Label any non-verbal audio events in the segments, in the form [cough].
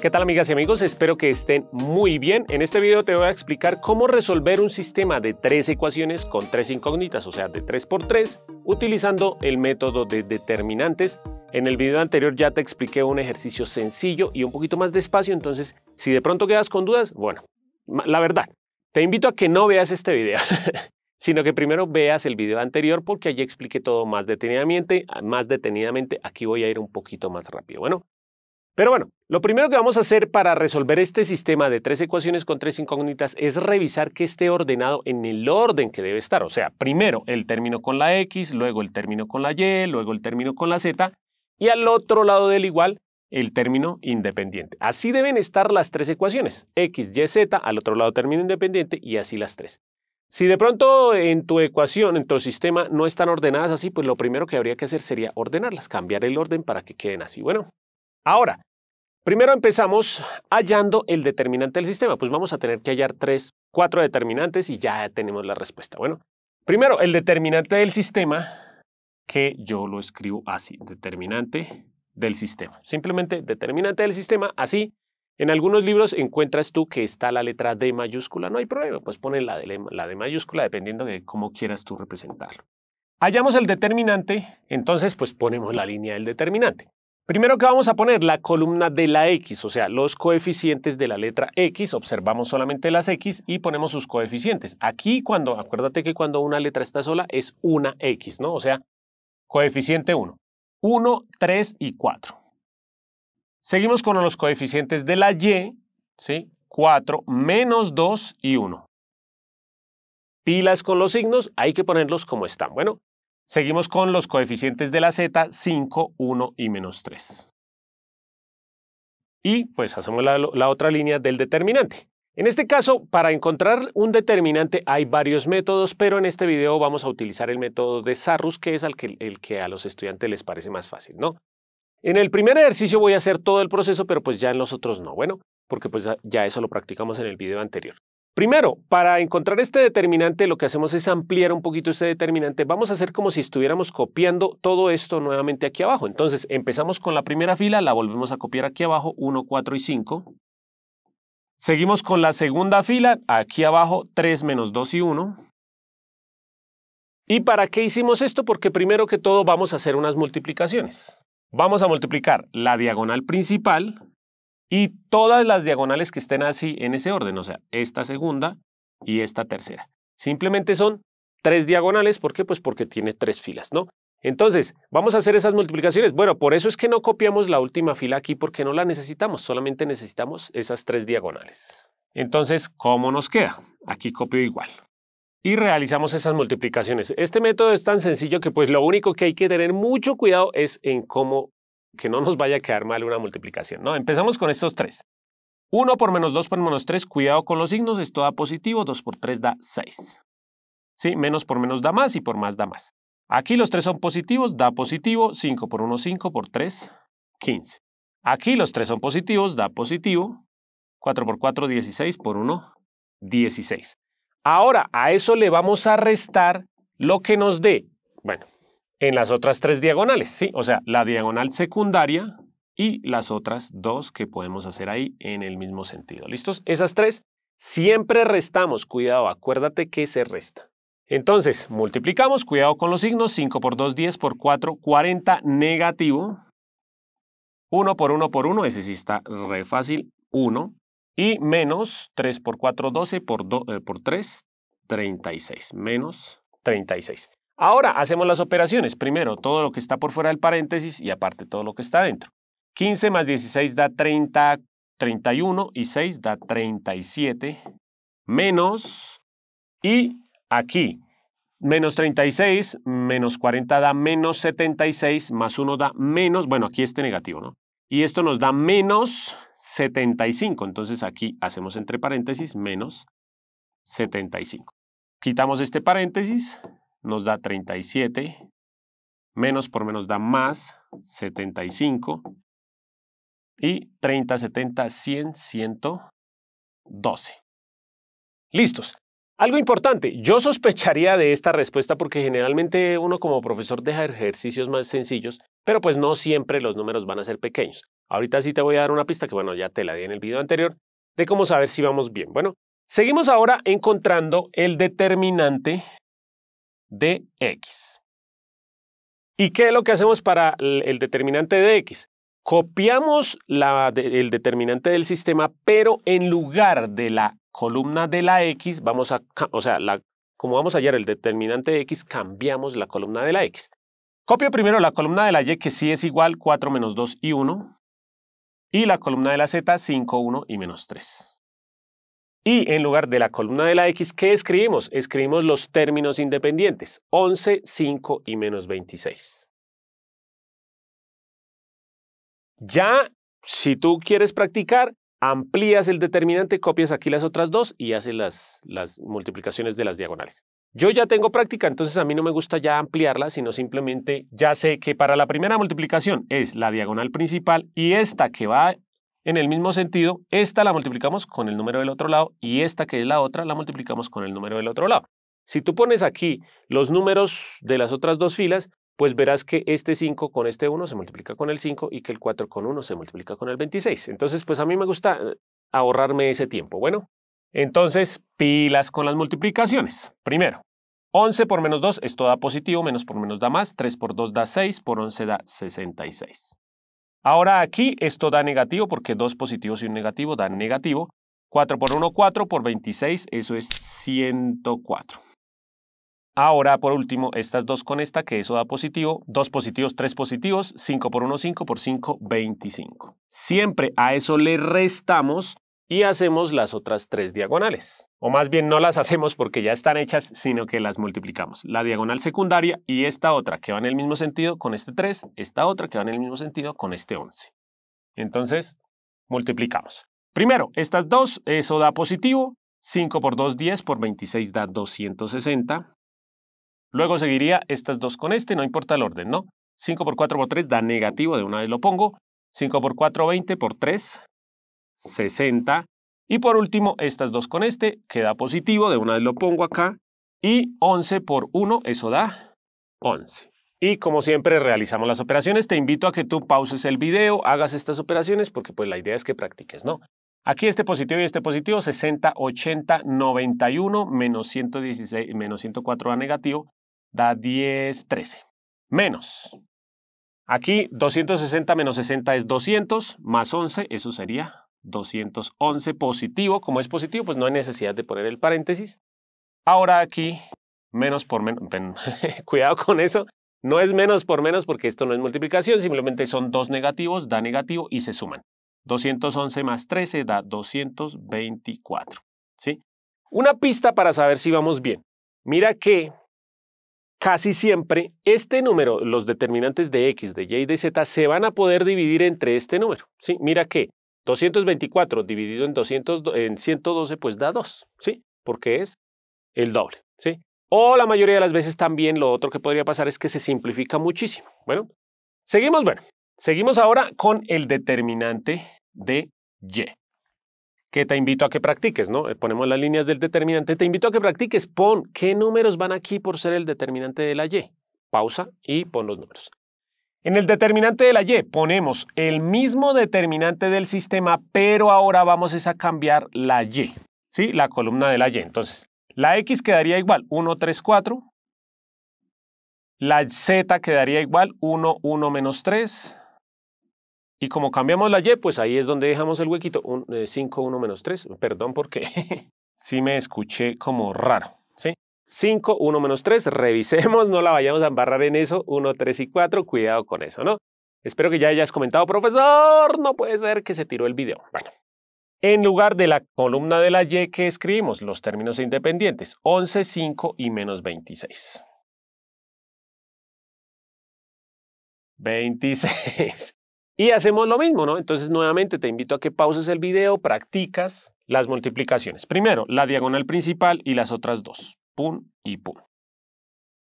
¿Qué tal amigas y amigos? Espero que estén muy bien. En este video te voy a explicar cómo resolver un sistema de tres ecuaciones con tres incógnitas, o sea, de 3 por 3, utilizando el método de determinantes. En el video anterior ya te expliqué un ejercicio sencillo y un poquito más despacio, entonces si de pronto quedas con dudas, bueno, la verdad, te invito a que no veas este video. [laughs] sino que primero veas el video anterior porque allí expliqué todo más detenidamente, más detenidamente, aquí voy a ir un poquito más rápido. Bueno, pero bueno, lo primero que vamos a hacer para resolver este sistema de tres ecuaciones con tres incógnitas es revisar que esté ordenado en el orden que debe estar. O sea, primero el término con la X, luego el término con la Y, luego el término con la Z y al otro lado del igual el término independiente. Así deben estar las tres ecuaciones, X, Y, Z, al otro lado término independiente y así las tres. Si de pronto en tu ecuación, en tu sistema, no están ordenadas así, pues lo primero que habría que hacer sería ordenarlas, cambiar el orden para que queden así. Bueno, ahora, Primero empezamos hallando el determinante del sistema. Pues vamos a tener que hallar tres, cuatro determinantes y ya tenemos la respuesta. Bueno, primero el determinante del sistema, que yo lo escribo así, determinante del sistema. Simplemente determinante del sistema, así. En algunos libros encuentras tú que está la letra D mayúscula, no hay problema, pues ponen la D la de mayúscula dependiendo de cómo quieras tú representarlo. Hallamos el determinante, entonces pues ponemos la línea del determinante. Primero que vamos a poner la columna de la X, o sea, los coeficientes de la letra X, observamos solamente las X y ponemos sus coeficientes. Aquí cuando, acuérdate que cuando una letra está sola es una X, ¿no? O sea, coeficiente 1, 1, 3 y 4. Seguimos con los coeficientes de la Y, ¿sí? 4, menos 2 y 1. Pilas con los signos, hay que ponerlos como están. Bueno, Seguimos con los coeficientes de la z, 5, 1 y menos 3. Y pues hacemos la, otra línea del determinante. En este caso, para encontrar un determinante hay varios métodos, pero en este video vamos a utilizar el método de Sarrus, que es el que, a los estudiantes les parece más fácil, ¿no? En el primer ejercicio voy a hacer todo el proceso, pero pues ya en los otros no, bueno, porque pues ya eso lo practicamos en el video anterior. Primero, para encontrar este determinante, lo que hacemos es ampliar un poquito este determinante. Vamos a hacer como si estuviéramos copiando todo esto nuevamente aquí abajo. Entonces, empezamos con la primera fila, la volvemos a copiar aquí abajo, 1, 4 y 5. Seguimos con la segunda fila, aquí abajo, 3 menos 2 y 1. ¿Y para qué hicimos esto? Porque primero que todo vamos a hacer unas multiplicaciones. Vamos a multiplicar la diagonal principal y todas las diagonales que estén así en ese orden, o sea, esta segunda y esta tercera. Simplemente son tres diagonales, ¿por qué? Pues porque tiene tres filas, ¿no? Entonces, vamos a hacer esas multiplicaciones. Bueno, por eso es que no copiamos la última fila aquí porque no la necesitamos, solamente necesitamos esas tres diagonales. Entonces, ¿cómo nos queda? Aquí copio igual. Y realizamos esas multiplicaciones. Este método es tan sencillo que pues lo único que hay que tener mucho cuidado es en cómo que no nos vaya a quedar mal una multiplicación. ¿no? Empezamos con estos tres. 1 por menos 2 por menos 3, cuidado con los signos, esto da positivo, 2 por 3 da 6. ¿Sí? Menos por menos da más y por más da más. Aquí los tres son positivos, da positivo, 5 por 1, 5 por 3, 15. Aquí los tres son positivos, da positivo, 4 por 4, 16 por 1, 16. Ahora, a eso le vamos a restar lo que nos dé, bueno, en las otras tres diagonales, ¿sí? O sea, la diagonal secundaria y las otras dos que podemos hacer ahí en el mismo sentido. ¿Listos? Esas tres siempre restamos. Cuidado, acuérdate que se resta. Entonces, multiplicamos, cuidado con los signos, 5 por 2, 10 por 4, 40 negativo, 1 por 1 por 1, ese sí está re fácil, 1, y menos 3 por 4, 12 por, eh, por 3, 36, menos 36. Ahora hacemos las operaciones. Primero, todo lo que está por fuera del paréntesis y aparte todo lo que está dentro. 15 más 16 da 30, 31 y 6 da 37 menos y aquí menos 36 menos 40 da menos 76 más 1 da menos, bueno aquí este negativo, ¿no? Y esto nos da menos 75, entonces aquí hacemos entre paréntesis menos 75. Quitamos este paréntesis, nos da 37, menos por menos da más 75, y 30, 70, 100, 112. Listos. Algo importante, yo sospecharía de esta respuesta porque generalmente uno como profesor deja ejercicios más sencillos, pero pues no siempre los números van a ser pequeños. Ahorita sí te voy a dar una pista que bueno, ya te la di en el video anterior, de cómo saber si vamos bien. Bueno, seguimos ahora encontrando el determinante de x. ¿Y qué es lo que hacemos para el determinante de x? Copiamos la, el determinante del sistema, pero en lugar de la columna de la x, vamos a, o sea, la, como vamos a hallar el determinante de x, cambiamos la columna de la x. Copio primero la columna de la y, que sí es igual 4 menos 2 y 1, y la columna de la z 5, 1 y menos 3. Y en lugar de la columna de la X, ¿qué escribimos? Escribimos los términos independientes, 11, 5 y menos 26. Ya, si tú quieres practicar, amplías el determinante, copias aquí las otras dos y haces las, las multiplicaciones de las diagonales. Yo ya tengo práctica, entonces a mí no me gusta ya ampliarla, sino simplemente ya sé que para la primera multiplicación es la diagonal principal y esta que va en el mismo sentido, esta la multiplicamos con el número del otro lado y esta que es la otra la multiplicamos con el número del otro lado. Si tú pones aquí los números de las otras dos filas, pues verás que este 5 con este 1 se multiplica con el 5 y que el 4 con 1 se multiplica con el 26. Entonces, pues a mí me gusta eh, ahorrarme ese tiempo. Bueno, entonces pilas con las multiplicaciones. Primero, 11 por menos 2, esto da positivo, menos por menos da más, 3 por 2 da 6, por 11 da 66. Ahora aquí esto da negativo porque dos positivos y un negativo dan negativo. 4 por 1, 4 por 26, eso es 104. Ahora, por último, estas dos con esta, que eso da positivo. Dos positivos, tres positivos, 5 por 1, 5 por 5, 25. Siempre a eso le restamos y hacemos las otras tres diagonales. O más bien no las hacemos porque ya están hechas, sino que las multiplicamos. La diagonal secundaria y esta otra que va en el mismo sentido con este 3, esta otra que va en el mismo sentido con este 11. Entonces, multiplicamos. Primero, estas dos, eso da positivo. 5 por 2, 10 por 26 da 260. Luego seguiría estas dos con este, no importa el orden, ¿no? 5 por 4 por 3 da negativo, de una vez lo pongo. 5 por 4, 20 por 3 60. Y por último, estas dos con este, queda positivo, de una vez lo pongo acá. Y 11 por 1, eso da 11. Y como siempre realizamos las operaciones, te invito a que tú pauses el video, hagas estas operaciones, porque pues la idea es que practiques, ¿no? Aquí este positivo y este positivo, 60, 80, 91, menos 116, menos 104 a negativo, da 10, 13. Menos. Aquí 260 menos 60 es 200, más 11, eso sería 211 positivo. Como es positivo, pues no hay necesidad de poner el paréntesis. Ahora aquí, menos por menos, [laughs] cuidado con eso, no es menos por menos porque esto no es multiplicación, simplemente son dos negativos, da negativo y se suman. 211 más 13 da 224. ¿sí? Una pista para saber si vamos bien. Mira que casi siempre este número, los determinantes de x, de y, de z, se van a poder dividir entre este número. ¿sí? Mira que 224 dividido en, en 112, pues da 2, ¿sí? Porque es el doble, ¿sí? O la mayoría de las veces también lo otro que podría pasar es que se simplifica muchísimo. Bueno, seguimos, bueno, seguimos ahora con el determinante de Y que te invito a que practiques, ¿no? Eh, ponemos las líneas del determinante. Te invito a que practiques. Pon qué números van aquí por ser el determinante de la Y. Pausa y pon los números. En el determinante de la y ponemos el mismo determinante del sistema, pero ahora vamos a cambiar la y, ¿sí? la columna de la y. Entonces, la x quedaría igual 1, 3, 4. La z quedaría igual 1, 1 menos 3. Y como cambiamos la y, pues ahí es donde dejamos el huequito, 5, 1 eh, menos 3. Perdón porque [laughs] sí me escuché como raro. 5, 1 menos 3, revisemos, no la vayamos a embarrar en eso, 1, 3 y 4, cuidado con eso, ¿no? Espero que ya hayas comentado, profesor, no puede ser que se tiró el video. Bueno, en lugar de la columna de la Y que escribimos, los términos independientes, 11, 5 y menos 26. 26. Y hacemos lo mismo, ¿no? Entonces, nuevamente te invito a que pauses el video, practicas las multiplicaciones. Primero, la diagonal principal y las otras dos pum y pum.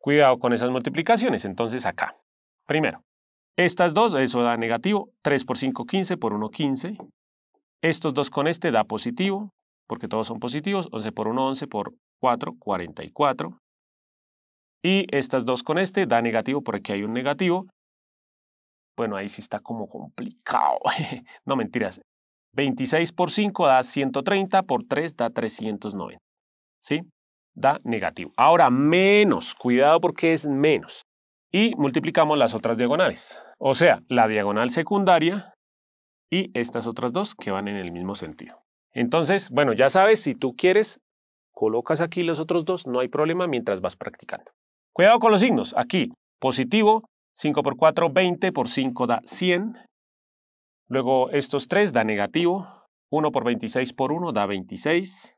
Cuidado con esas multiplicaciones. Entonces acá, primero, estas dos, eso da negativo, 3 por 5, 15, por 1, 15. Estos dos con este da positivo, porque todos son positivos, 11 por 1, 11 por 4, 44. Y estas dos con este da negativo, porque aquí hay un negativo. Bueno, ahí sí está como complicado. [laughs] no mentiras. 26 por 5 da 130, por 3 da 390. ¿Sí? da negativo. Ahora, menos, cuidado porque es menos. Y multiplicamos las otras diagonales, o sea, la diagonal secundaria y estas otras dos que van en el mismo sentido. Entonces, bueno, ya sabes, si tú quieres, colocas aquí los otros dos, no hay problema mientras vas practicando. Cuidado con los signos. Aquí, positivo, 5 por 4, 20, por 5 da 100. Luego estos tres da negativo, 1 por 26 por 1 da 26.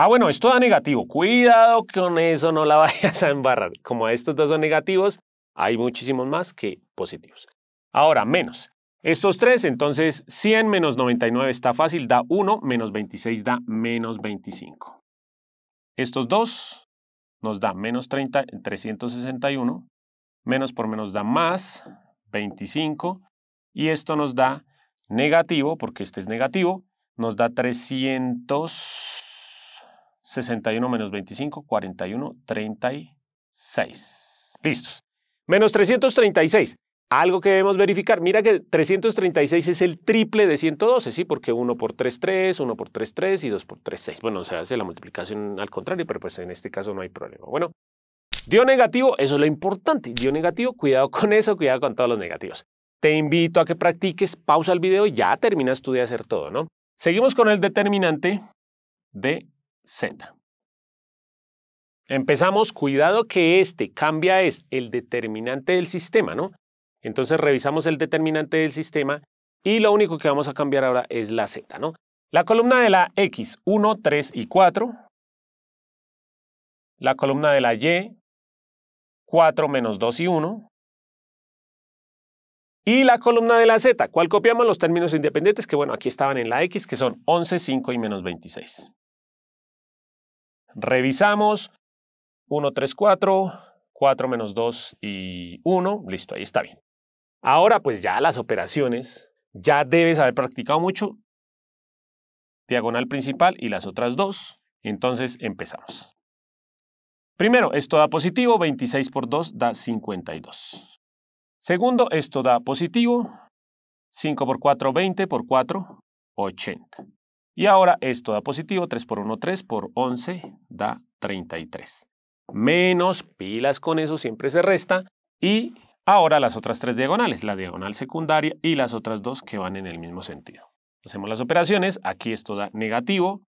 Ah, bueno, esto da negativo. Cuidado con eso, no la [laughs] vayas a embarrar. Como estos dos son negativos, hay muchísimos más que positivos. Ahora, menos. Estos tres, entonces 100 menos 99 está fácil, da 1, menos 26 da menos 25. Estos dos nos da menos 30, 361, menos por menos da más 25, y esto nos da negativo, porque este es negativo, nos da 300. 61 menos 25, 41, 36. Listos. Menos 336. Algo que debemos verificar. Mira que 336 es el triple de 112, ¿sí? Porque 1 por 3, 3, 1 por 3, 3 y 2 por 3, 6. Bueno, se hace la multiplicación al contrario, pero pues en este caso no hay problema. Bueno, dio negativo, eso es lo importante. Dio negativo, cuidado con eso, cuidado con todos los negativos. Te invito a que practiques, pausa el video y ya terminas tú de hacer todo, ¿no? Seguimos con el determinante de Z. Empezamos, cuidado que este cambia es el determinante del sistema, ¿no? Entonces revisamos el determinante del sistema y lo único que vamos a cambiar ahora es la Z, ¿no? La columna de la X, 1, 3 y 4. La columna de la Y, 4 menos 2 y 1. Y la columna de la Z, ¿cuál copiamos? Los términos independientes que, bueno, aquí estaban en la X, que son 11, 5 y menos 26. Revisamos. 1, 3, 4, 4 menos 2 y 1. Listo, ahí está bien. Ahora pues ya las operaciones, ya debes haber practicado mucho. Diagonal principal y las otras dos. Entonces empezamos. Primero, esto da positivo, 26 por 2 da 52. Segundo, esto da positivo, 5 por 4, 20 por 4, 80. Y ahora esto da positivo, 3 por 1, 3 por 11 da 33. Menos pilas con eso, siempre se resta. Y ahora las otras tres diagonales, la diagonal secundaria y las otras dos que van en el mismo sentido. Hacemos las operaciones, aquí esto da negativo,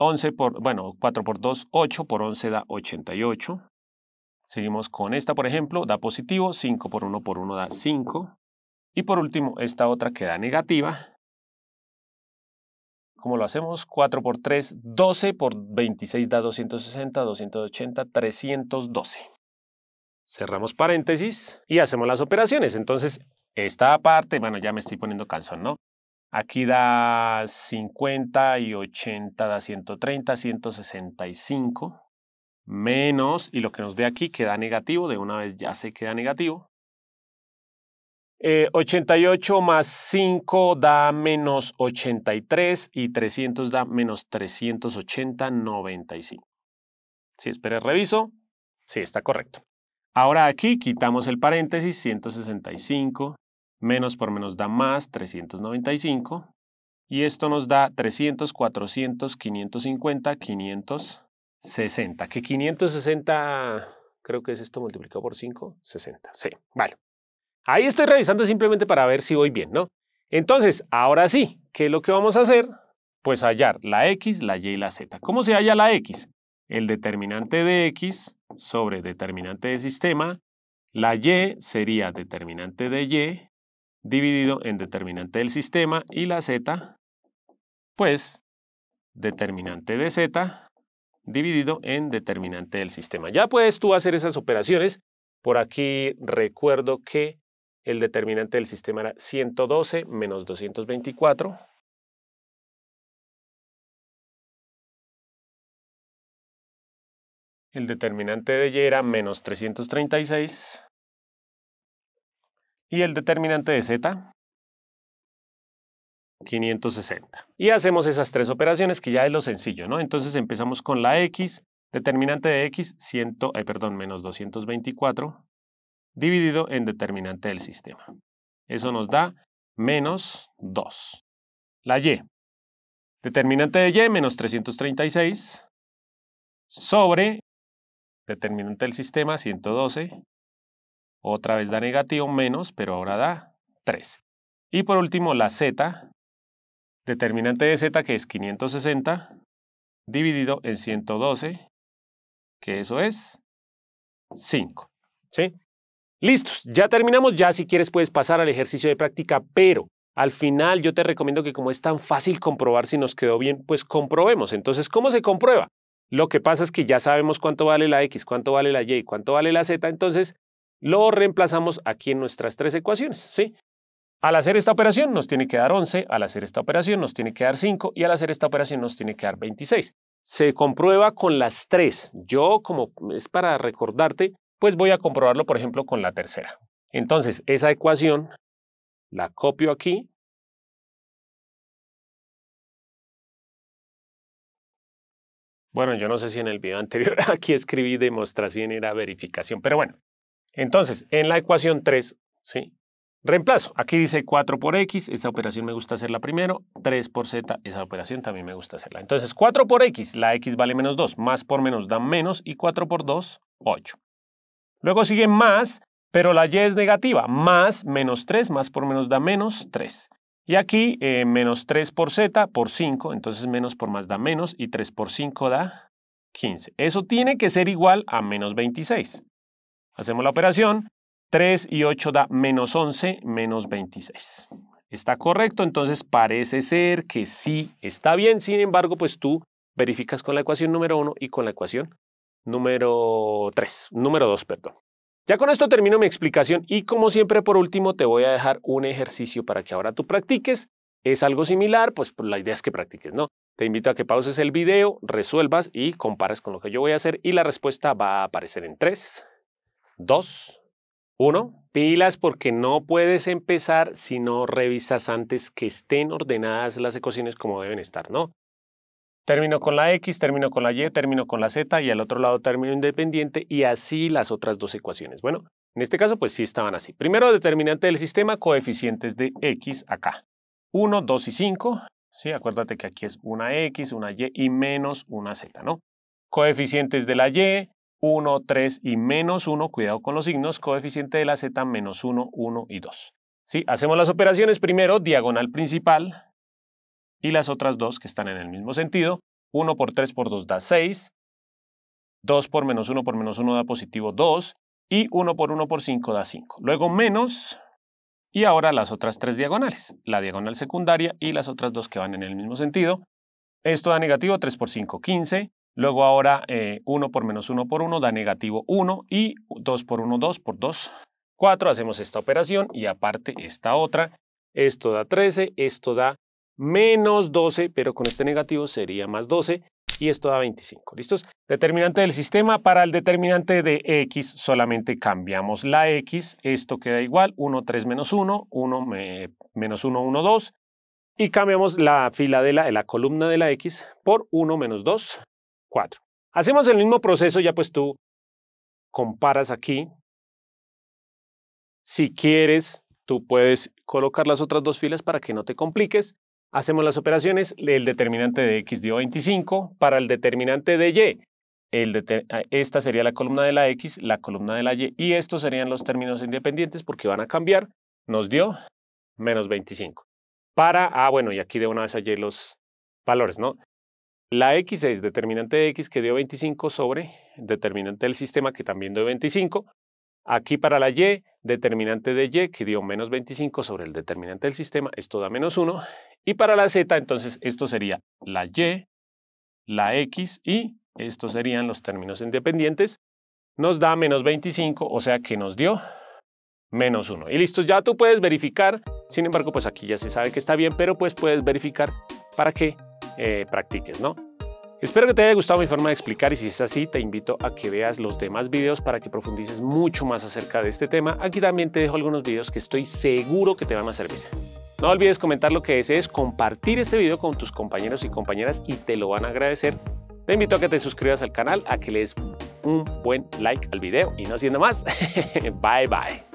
11 4 por 2, 8, por 11 da 88. Seguimos con esta, por ejemplo, da positivo, 5 por 1 por 1 da 5. Y por último, esta otra que da negativa, ¿Cómo lo hacemos? 4 por 3, 12 por 26 da 260, 280, 312. Cerramos paréntesis y hacemos las operaciones. Entonces, esta parte, bueno, ya me estoy poniendo calzón, ¿no? Aquí da 50 y 80 da 130, 165 menos, y lo que nos dé aquí queda negativo, de una vez ya se queda negativo, 88 eh, más 5 da menos 83 y 300 da menos 380, 95. Si espera, reviso. Sí, está correcto. Ahora aquí quitamos el paréntesis, 165 menos por menos da más, 395. Y esto nos da 300, 400, 550, 560. Que 560 creo que es esto multiplicado por 5, 60. Sí, vale. Ahí estoy revisando simplemente para ver si voy bien, ¿no? Entonces, ahora sí, ¿qué es lo que vamos a hacer? Pues hallar la x, la y y la z. ¿Cómo se halla la x? El determinante de x sobre determinante del sistema. La y sería determinante de y dividido en determinante del sistema y la z, pues determinante de z dividido en determinante del sistema. Ya puedes tú hacer esas operaciones. Por aquí recuerdo que el determinante del sistema era 112 menos 224. El determinante de Y era menos 336. Y el determinante de Z, 560. Y hacemos esas tres operaciones que ya es lo sencillo, ¿no? Entonces empezamos con la X, determinante de X, 100, perdón, menos 224 dividido en determinante del sistema. Eso nos da menos 2. La y. Determinante de y menos 336 sobre determinante del sistema 112. Otra vez da negativo menos, pero ahora da 3. Y por último la z. Determinante de z que es 560 dividido en 112, que eso es 5. ¿Sí? Listos, ya terminamos, ya si quieres puedes pasar al ejercicio de práctica, pero al final yo te recomiendo que como es tan fácil comprobar si nos quedó bien, pues comprobemos. Entonces, ¿cómo se comprueba? Lo que pasa es que ya sabemos cuánto vale la X, cuánto vale la Y, cuánto vale la Z, entonces lo reemplazamos aquí en nuestras tres ecuaciones, ¿sí? Al hacer esta operación nos tiene que dar 11, al hacer esta operación nos tiene que dar 5 y al hacer esta operación nos tiene que dar 26. Se comprueba con las tres. Yo, como es para recordarte, pues voy a comprobarlo, por ejemplo, con la tercera. Entonces, esa ecuación la copio aquí. Bueno, yo no sé si en el video anterior [laughs] aquí escribí demostración era verificación, pero bueno. Entonces, en la ecuación 3, ¿sí? Reemplazo. Aquí dice 4 por x, esta operación me gusta hacerla primero. 3 por z, esa operación también me gusta hacerla. Entonces, 4 por x, la x vale menos 2. Más por menos da menos. Y 4 por 2, 8. Luego sigue más, pero la y es negativa. Más menos 3, más por menos da menos 3. Y aquí eh, menos 3 por z por 5, entonces menos por más da menos y 3 por 5 da 15. Eso tiene que ser igual a menos 26. Hacemos la operación. 3 y 8 da menos 11, menos 26. Está correcto, entonces parece ser que sí está bien. Sin embargo, pues tú verificas con la ecuación número 1 y con la ecuación número 3, número 2, perdón. Ya con esto termino mi explicación y como siempre por último te voy a dejar un ejercicio para que ahora tú practiques. Es algo similar, pues, pues la idea es que practiques, ¿no? Te invito a que pauses el video, resuelvas y compares con lo que yo voy a hacer y la respuesta va a aparecer en 3, 2, 1. Pilas porque no puedes empezar si no revisas antes que estén ordenadas las ecuaciones como deben estar, ¿no? Termino con la X, termino con la Y, termino con la Z y al otro lado termino independiente y así las otras dos ecuaciones. Bueno, en este caso pues sí estaban así. Primero determinante del sistema, coeficientes de X acá. 1, 2 y 5. Sí, acuérdate que aquí es una X, una Y y menos una Z, ¿no? Coeficientes de la Y, 1, 3 y menos 1. Cuidado con los signos. Coeficiente de la Z, menos 1, 1 y 2. Sí, hacemos las operaciones primero, diagonal principal, y las otras dos que están en el mismo sentido. 1 por 3 por 2 da 6, 2 por menos 1 por menos 1 da positivo 2 y 1 por 1 por 5 da 5. Luego menos y ahora las otras tres diagonales, la diagonal secundaria y las otras dos que van en el mismo sentido. Esto da negativo 3 por 5, 15. Luego ahora 1 eh, por menos 1 por 1 da negativo 1 y 2 por 1, 2 por 2, 4. Hacemos esta operación y aparte esta otra. Esto da 13, esto da menos 12, pero con este negativo sería más 12 y esto da 25. ¿Listos? Determinante del sistema. Para el determinante de x solamente cambiamos la x. Esto queda igual, 1, 3 menos 1, 1 menos 1, 1, 2. Y cambiamos la fila de la, de la columna de la x por 1 menos 2, 4. Hacemos el mismo proceso, ya pues tú comparas aquí. Si quieres, tú puedes colocar las otras dos filas para que no te compliques. Hacemos las operaciones, el determinante de X dio 25, para el determinante de Y, ah, esta sería la columna de la X, la columna de la Y, y estos serían los términos independientes porque van a cambiar, nos dio menos 25. Para, ah, bueno, y aquí de una vez hallé los valores, ¿no? La X es determinante de X que dio 25 sobre determinante del sistema que también dio 25, Aquí para la y, determinante de y que dio menos 25 sobre el determinante del sistema, esto da menos 1. Y para la z, entonces esto sería la y, la x y estos serían los términos independientes, nos da menos 25, o sea que nos dio menos 1. Y listo, ya tú puedes verificar, sin embargo, pues aquí ya se sabe que está bien, pero pues puedes verificar para que eh, practiques, ¿no? Espero que te haya gustado mi forma de explicar y si es así te invito a que veas los demás videos para que profundices mucho más acerca de este tema. Aquí también te dejo algunos videos que estoy seguro que te van a servir. No olvides comentar lo que desees, compartir este video con tus compañeros y compañeras y te lo van a agradecer. Te invito a que te suscribas al canal, a que le des un buen like al video y no haciendo más. [laughs] bye bye.